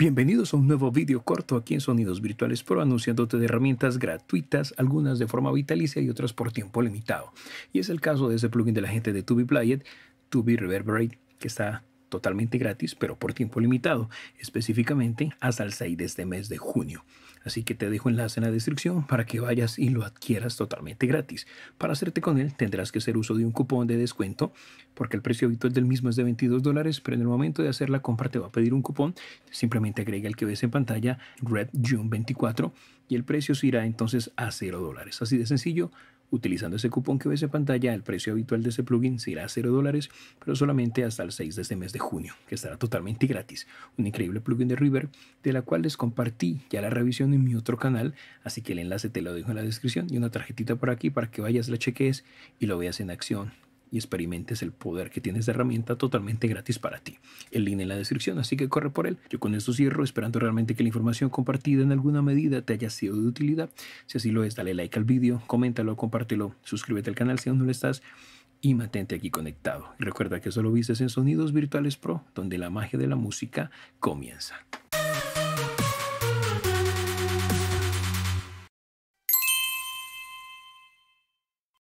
Bienvenidos a un nuevo vídeo corto aquí en Sonidos Virtuales Pro, anunciándote de herramientas gratuitas, algunas de forma vitalicia y otras por tiempo limitado. Y es el caso de ese plugin de la gente de Tubi Playet, Tubi Reverberate, que está totalmente gratis, pero por tiempo limitado, específicamente hasta el 6 de este mes de junio. Así que te dejo enlace en la descripción para que vayas y lo adquieras totalmente gratis. Para hacerte con él tendrás que hacer uso de un cupón de descuento porque el precio habitual del mismo es de 22 dólares, pero en el momento de hacer la compra te va a pedir un cupón. Simplemente agrega el que ves en pantalla, Red June 24, y el precio se irá entonces a 0 dólares. Así de sencillo, Utilizando ese cupón que ves en pantalla, el precio habitual de ese plugin será 0 dólares, pero solamente hasta el 6 de este mes de junio, que estará totalmente gratis. Un increíble plugin de River, de la cual les compartí ya la revisión en mi otro canal, así que el enlace te lo dejo en la descripción y una tarjetita por aquí para que vayas, la cheques y lo veas en acción y experimentes el poder que tienes de herramienta totalmente gratis para ti. El link en la descripción, así que corre por él. Yo con esto cierro, esperando realmente que la información compartida en alguna medida te haya sido de utilidad. Si así lo es, dale like al vídeo, coméntalo, compártelo, suscríbete al canal si aún no lo estás y mantente aquí conectado. recuerda que solo vistes en Sonidos Virtuales Pro, donde la magia de la música comienza.